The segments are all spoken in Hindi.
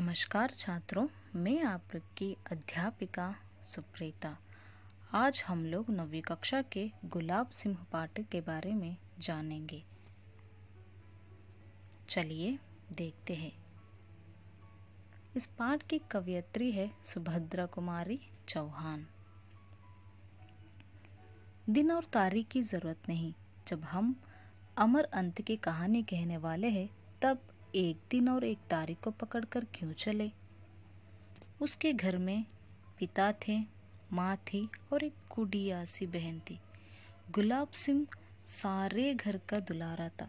नमस्कार छात्रों मैं आपकी अध्यापिका सुप्रीता आज हम लोग नवी कक्षा के गुलाब सिंह पाठ के बारे में जानेंगे चलिए देखते हैं इस पाठ की कवियत्री है सुभद्रा कुमारी चौहान दिन और तारीख की जरूरत नहीं जब हम अमर अंत की कहानी कहने वाले हैं तब एक दिन और एक तारीख को पकड़कर क्यों चले उसके घर में पिता थे माँ थी और एक गुडिया सी बहन थी गुलाब सिंह सारे घर का दुलारा था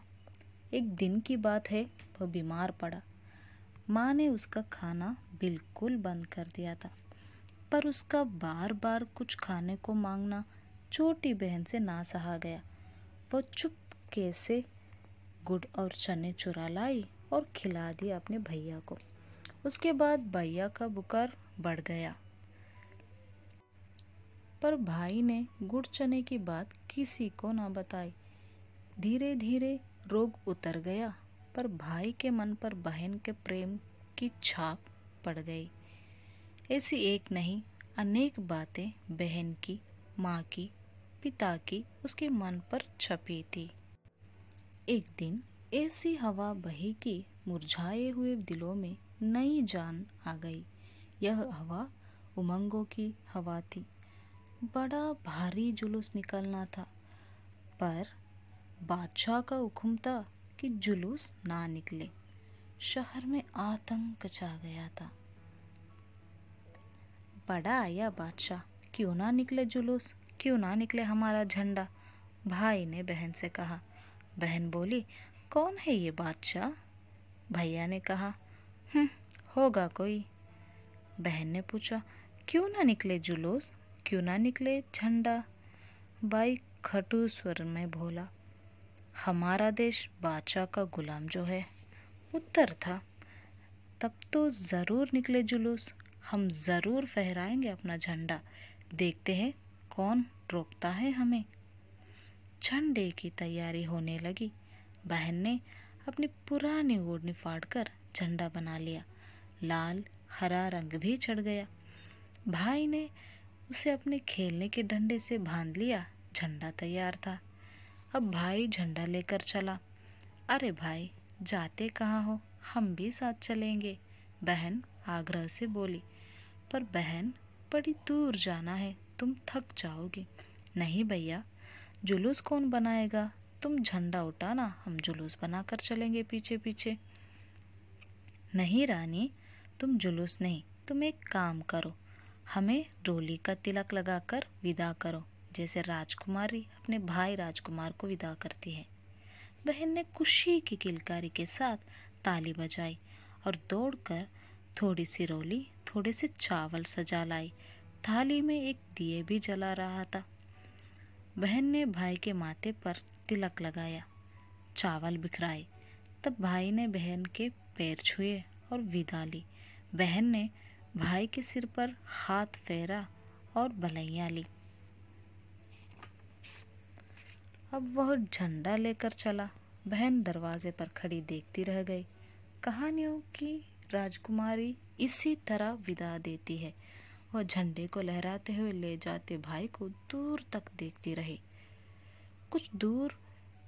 एक दिन की बात है वह बीमार पड़ा माँ ने उसका खाना बिल्कुल बंद कर दिया था पर उसका बार बार कुछ खाने को मांगना छोटी बहन से ना सहा गया वह चुप कैसे गुड़ और चने चुरा लाई और खिला दिया अपने भैया को उसके बाद भैया का बुखार बढ़ गया पर भाई ने गुड़ चने की बात किसी को ना बताई धीरे धीरे रोग उतर गया पर भाई के मन पर बहन के प्रेम की छाप पड़ गई ऐसी एक नहीं अनेक बातें बहन की माँ की पिता की उसके मन पर छपी थी एक दिन ऐसी हवा बही कि मुरझाए हुए दिलों में नई जान आ गई यह हवा उमंगों की हवा थी बड़ा भारी जुलूस निकलना था पर बादशाह का हुक्म था कि जुलूस ना निकले शहर में आतंक छा गया था बड़ा आया बादशाह क्यों ना निकले जुलूस क्यों ना निकले हमारा झंडा भाई ने बहन से कहा बहन बोली कौन है ये बादशाह भैया ने कहा हम्म, होगा कोई बहन ने पूछा क्यों ना निकले जुलूस क्यों ना निकले झंडा बाई खटू स्वर में बोला हमारा देश बादशाह का गुलाम जो है उत्तर था तब तो ज़रूर निकले जुलूस हम ज़रूर फहराएंगे अपना झंडा देखते हैं कौन रोकता है हमें झंडे की तैयारी होने लगी बहन ने अपनी पुरानी ओढ़नी फाड़कर झंडा बना लिया लाल हरा रंग भी चढ़ गया भाई ने उसे अपने खेलने के डंडे से बांध लिया झंडा तैयार था अब भाई झंडा लेकर चला अरे भाई जाते कहाँ हो हम भी साथ चलेंगे बहन आग्रह से बोली पर बहन बड़ी दूर जाना है तुम थक जाओगी नहीं भैया जुलूस कौन बनाएगा तुम झंडा उठाना हम जुलूस बनाकर चलेंगे पीछे पीछे नहीं रानी तुम जुलूस नहीं तुम एक काम करो हमें डोली का तिलक लगाकर विदा करो जैसे राजकुमारी अपने भाई राजकुमार को विदा करती है बहन ने खुशी की किलकारी के साथ ताली बजाई और दौड़कर थोड़ी सी रोली थोड़े से चावल सजा लाई थाली में एक दिए भी जला रहा था बहन ने भाई के माथे पर तिलक लगाया चावल बिखराए तब भाई ने बहन के पैर छुए और विदा ली बहन ने भाई के सिर पर हाथ फेरा और भलैया ली अब वह झंडा लेकर चला बहन दरवाजे पर खड़ी देखती रह गई कहानियों की राजकुमारी इसी तरह विदा देती है वह झंडे को लहराते हुए ले जाते भाई को दूर तक देखती रही कुछ दूर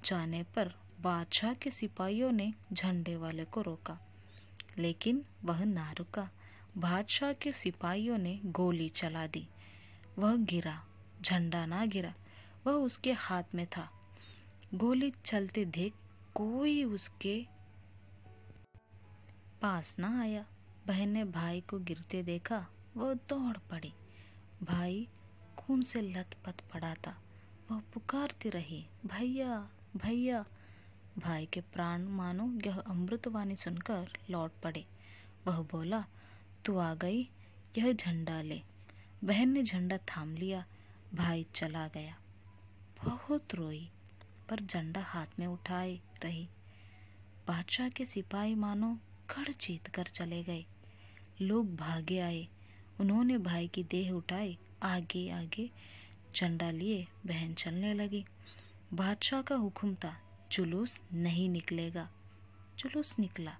जाने पर बादशाह के सिपाहियों ने झंडे वाले को रोका लेकिन वह ना रुका बादशाह के सिपाहियों ने गोली चला दी वह गिरा झंडा ना गिरा वह उसके हाथ में था गोली चलते देख कोई उसके पास ना आया बहन ने भाई को गिरते देखा वह दौड़ पड़ी भाई खून से लथपथ पड़ा था वह पुकारती रही भैया भैया भाई के प्राण मानो यह अमृतवाणी सुनकर लौट पड़े वह बोला तू आ गई यह झंडा ले बहन ने झंडा थाम लिया भाई चला गया बहुत रोई पर झंडा हाथ में उठाए रही बादशाह के सिपाही मानो खड़ चीत कर चले गए लोग भागे आए उन्होंने भाई की देह उठाई आगे आगे चंडा लिए बहन चलने लगी बादशाह का हुक्म था जुलूस नहीं निकलेगा जुलूस निकला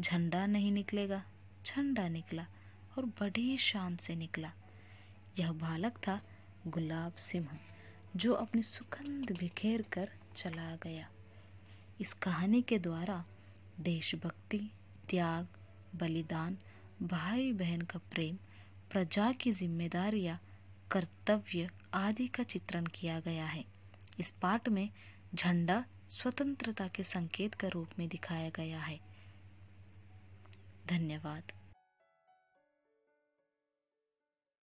झंडा नहीं निकलेगा झंडा निकला और बड़ी शान से निकला यह बालक था गुलाब सिंह जो अपनी सुगंध बिखेर कर चला गया इस कहानी के द्वारा देशभक्ति त्याग बलिदान भाई बहन का प्रेम प्रजा की जिम्मेदारियां कर्तव्य आदि का चित्रण किया गया है इस पाठ में झंडा स्वतंत्रता के संकेत के रूप में दिखाया गया है धन्यवाद